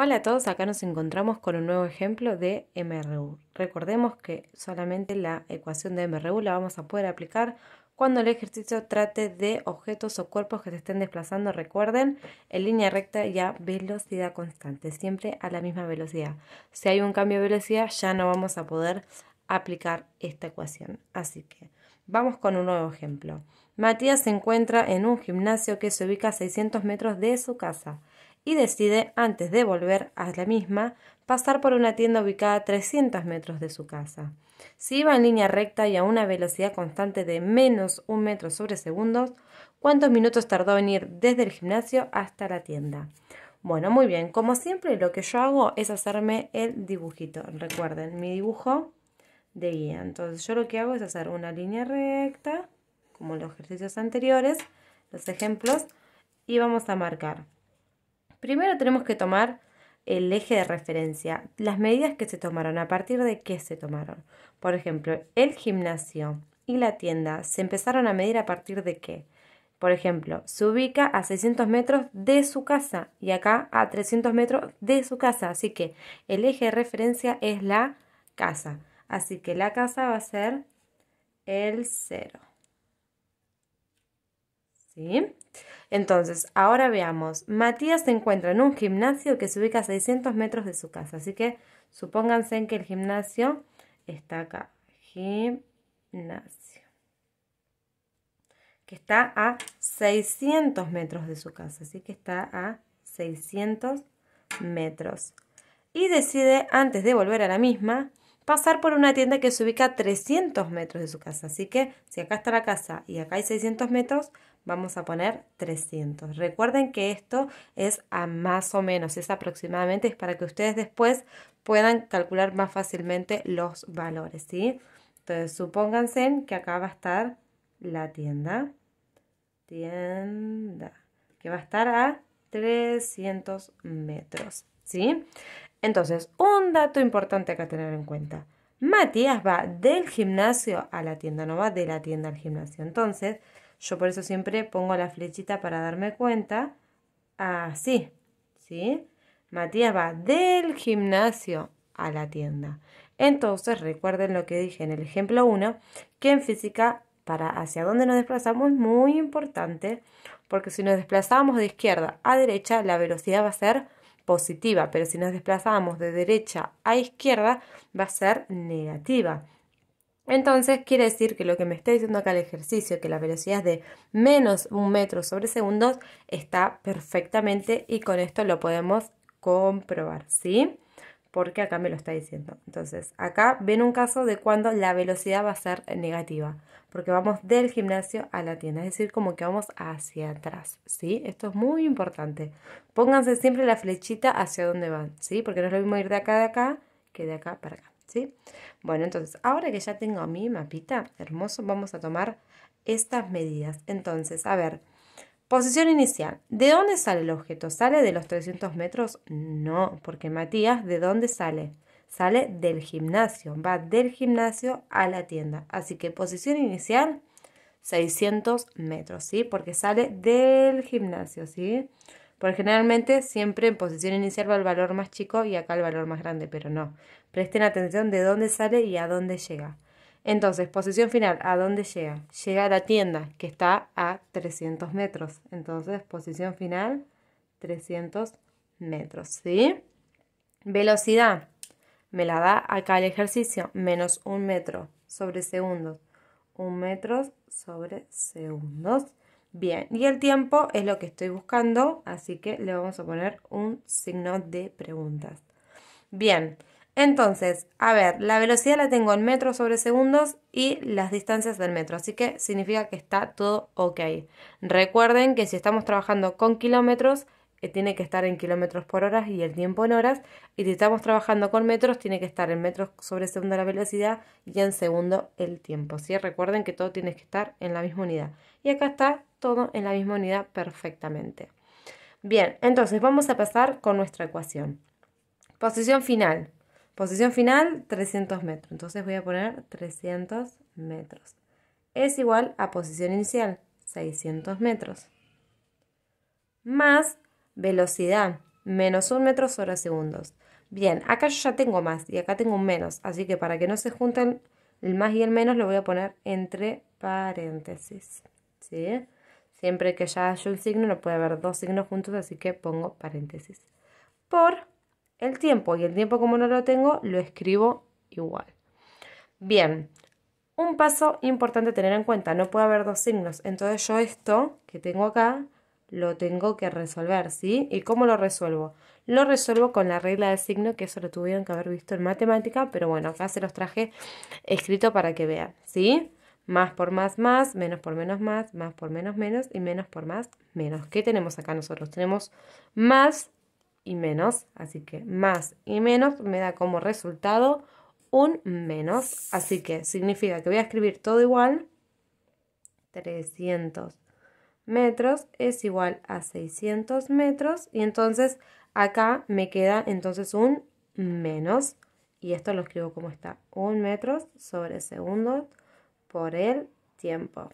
Hola a todos, acá nos encontramos con un nuevo ejemplo de MRU. Recordemos que solamente la ecuación de MRU la vamos a poder aplicar cuando el ejercicio trate de objetos o cuerpos que se estén desplazando, recuerden, en línea recta y a velocidad constante, siempre a la misma velocidad. Si hay un cambio de velocidad ya no vamos a poder aplicar esta ecuación. Así que vamos con un nuevo ejemplo. Matías se encuentra en un gimnasio que se ubica a 600 metros de su casa y decide, antes de volver a la misma, pasar por una tienda ubicada a 300 metros de su casa. Si iba en línea recta y a una velocidad constante de menos un metro sobre segundos, ¿cuántos minutos tardó en ir desde el gimnasio hasta la tienda? Bueno, muy bien, como siempre lo que yo hago es hacerme el dibujito. Recuerden, mi dibujo de guía. Entonces yo lo que hago es hacer una línea recta, como los ejercicios anteriores, los ejemplos, y vamos a marcar Primero tenemos que tomar el eje de referencia, las medidas que se tomaron, a partir de qué se tomaron. Por ejemplo, el gimnasio y la tienda se empezaron a medir a partir de qué. Por ejemplo, se ubica a 600 metros de su casa y acá a 300 metros de su casa. Así que el eje de referencia es la casa. Así que la casa va a ser el cero. Entonces, ahora veamos. Matías se encuentra en un gimnasio que se ubica a 600 metros de su casa. Así que supónganse en que el gimnasio está acá. Gimnasio. Que está a 600 metros de su casa. Así que está a 600 metros. Y decide, antes de volver a la misma, pasar por una tienda que se ubica a 300 metros de su casa. Así que si acá está la casa y acá hay 600 metros, vamos a poner 300. Recuerden que esto es a más o menos, es aproximadamente, es para que ustedes después puedan calcular más fácilmente los valores, ¿sí? Entonces, supónganse que acá va a estar la tienda, tienda, que va a estar a 300 metros, ¿sí? Entonces, un dato importante acá a tener en cuenta. Matías va del gimnasio a la tienda, no va de la tienda al gimnasio. Entonces, yo por eso siempre pongo la flechita para darme cuenta. Así, ¿sí? Matías va del gimnasio a la tienda. Entonces, recuerden lo que dije en el ejemplo 1, que en física, para hacia dónde nos desplazamos es muy importante, porque si nos desplazamos de izquierda a derecha, la velocidad va a ser positiva, pero si nos desplazamos de derecha a izquierda, va a ser negativa. Entonces quiere decir que lo que me está diciendo acá el ejercicio, que la velocidad es de menos un metro sobre segundos, está perfectamente y con esto lo podemos comprobar, ¿sí? Porque acá me lo está diciendo. Entonces, acá ven un caso de cuando la velocidad va a ser negativa, porque vamos del gimnasio a la tienda, es decir, como que vamos hacia atrás, ¿sí? Esto es muy importante. Pónganse siempre la flechita hacia donde van, ¿sí? Porque no es lo mismo ir de acá de acá que de acá para acá. ¿sí? Bueno, entonces, ahora que ya tengo mi mapita hermoso, vamos a tomar estas medidas. Entonces, a ver, posición inicial. ¿De dónde sale el objeto? ¿Sale de los 300 metros? No, porque Matías, ¿de dónde sale? Sale del gimnasio, va del gimnasio a la tienda. Así que posición inicial, 600 metros, ¿sí? Porque sale del gimnasio, ¿sí? Porque generalmente siempre en posición inicial va el valor más chico y acá el valor más grande, pero no. Presten atención de dónde sale y a dónde llega. Entonces, posición final, ¿a dónde llega? Llega a la tienda, que está a 300 metros. Entonces, posición final, 300 metros, ¿sí? Velocidad, me la da acá el ejercicio, menos un metro sobre segundos. 1 metro sobre segundos. Bien, y el tiempo es lo que estoy buscando, así que le vamos a poner un signo de preguntas. Bien, entonces, a ver, la velocidad la tengo en metros sobre segundos y las distancias del metro, así que significa que está todo ok. Recuerden que si estamos trabajando con kilómetros, eh, tiene que estar en kilómetros por hora y el tiempo en horas, y si estamos trabajando con metros, tiene que estar en metros sobre segundo la velocidad y en segundo el tiempo. ¿sí? Recuerden que todo tiene que estar en la misma unidad. Y acá está todo en la misma unidad perfectamente. Bien, entonces vamos a pasar con nuestra ecuación. Posición final. Posición final 300 metros. Entonces voy a poner 300 metros. Es igual a posición inicial 600 metros. Más velocidad menos 1 metro sobre segundos. Bien, acá yo ya tengo más y acá tengo un menos. Así que para que no se junten el más y el menos lo voy a poner entre paréntesis. ¿Sí? Siempre que ya haya un signo, no puede haber dos signos juntos, así que pongo paréntesis. Por el tiempo. Y el tiempo, como no lo tengo, lo escribo igual. Bien. Un paso importante a tener en cuenta, no puede haber dos signos. Entonces yo esto que tengo acá lo tengo que resolver, ¿sí? ¿Y cómo lo resuelvo? Lo resuelvo con la regla del signo, que eso lo tuvieron que haber visto en matemática, pero bueno, acá se los traje escrito para que vean, ¿sí? más por más más, menos por menos más, más por menos menos y menos por más menos. ¿Qué tenemos acá nosotros? Tenemos más y menos, así que más y menos me da como resultado un menos, así que significa que voy a escribir todo igual, 300 metros es igual a 600 metros y entonces acá me queda entonces un menos y esto lo escribo como está, un metro sobre segundo por el tiempo.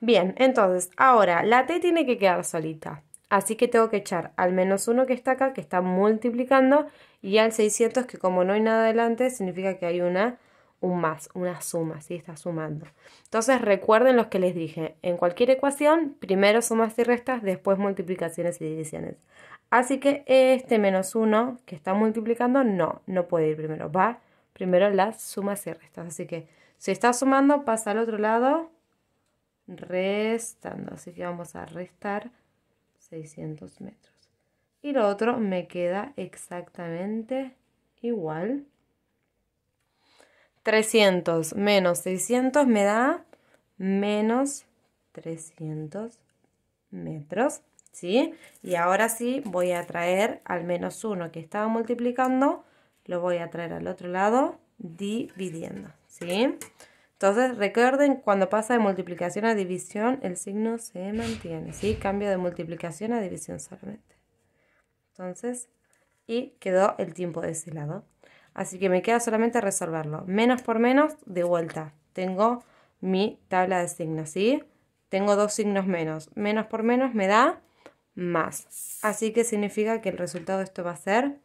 Bien, entonces, ahora la t tiene que quedar solita. Así que tengo que echar al menos 1 que está acá, que está multiplicando, y al 600, que como no hay nada adelante, significa que hay una, un más, una suma, si Está sumando. Entonces recuerden los que les dije, en cualquier ecuación, primero sumas y restas, después multiplicaciones y divisiones. Así que este menos 1 que está multiplicando, no, no puede ir primero, va primero las sumas y restas. Así que si está sumando, pasa al otro lado, restando. Así que vamos a restar 600 metros. Y lo otro me queda exactamente igual. 300 menos 600 me da menos 300 metros, ¿sí? Y ahora sí voy a traer al menos 1 que estaba multiplicando, lo voy a traer al otro lado dividiendo. ¿sí? Entonces, recuerden, cuando pasa de multiplicación a división, el signo se mantiene, ¿sí? Cambio de multiplicación a división solamente. Entonces, y quedó el tiempo de ese lado. Así que me queda solamente resolverlo. Menos por menos, de vuelta. Tengo mi tabla de signos, ¿sí? Tengo dos signos menos. Menos por menos me da más. Así que significa que el resultado de esto va a ser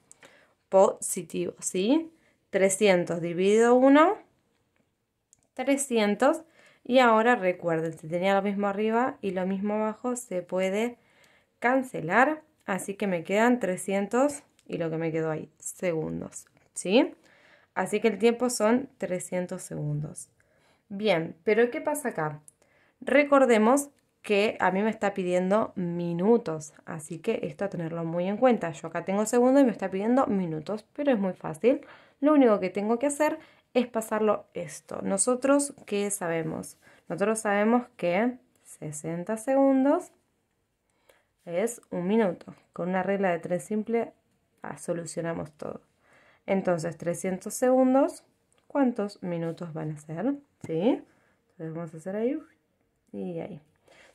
positivo, ¿sí? 300 dividido 1 300 y ahora recuerden, si tenía lo mismo arriba y lo mismo abajo se puede cancelar, así que me quedan 300 y lo que me quedó ahí, segundos, ¿sí? Así que el tiempo son 300 segundos. Bien, pero ¿qué pasa acá? Recordemos que a mí me está pidiendo minutos, así que esto a tenerlo muy en cuenta. Yo acá tengo segundos y me está pidiendo minutos, pero es muy fácil. Lo único que tengo que hacer es pasarlo esto. Nosotros, ¿qué sabemos? Nosotros sabemos que 60 segundos es un minuto. Con una regla de 3 simple ah, solucionamos todo. Entonces, 300 segundos, ¿cuántos minutos van a ser? ¿Sí? Entonces vamos a hacer ahí y ahí.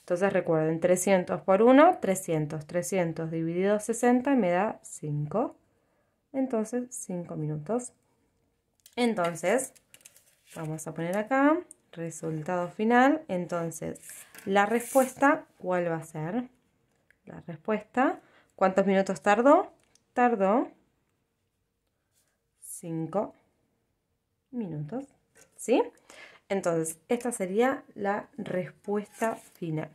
Entonces recuerden, 300 por 1, 300. 300 dividido 60 me da 5. Entonces, 5 minutos. Entonces, vamos a poner acá, resultado final. Entonces, la respuesta, ¿cuál va a ser? La respuesta, ¿cuántos minutos tardó? Tardó 5 minutos, ¿sí? Entonces, esta sería la respuesta final.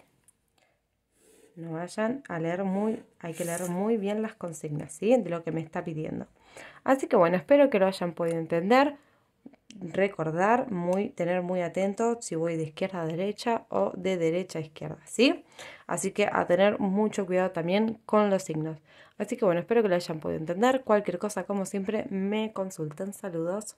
No vayan a leer muy, hay que leer muy bien las consignas, ¿sí? De lo que me está pidiendo. Así que bueno, espero que lo hayan podido entender, recordar, muy, tener muy atento si voy de izquierda a derecha o de derecha a izquierda, ¿sí? Así que a tener mucho cuidado también con los signos. Así que bueno, espero que lo hayan podido entender. Cualquier cosa, como siempre, me consultan. Saludos.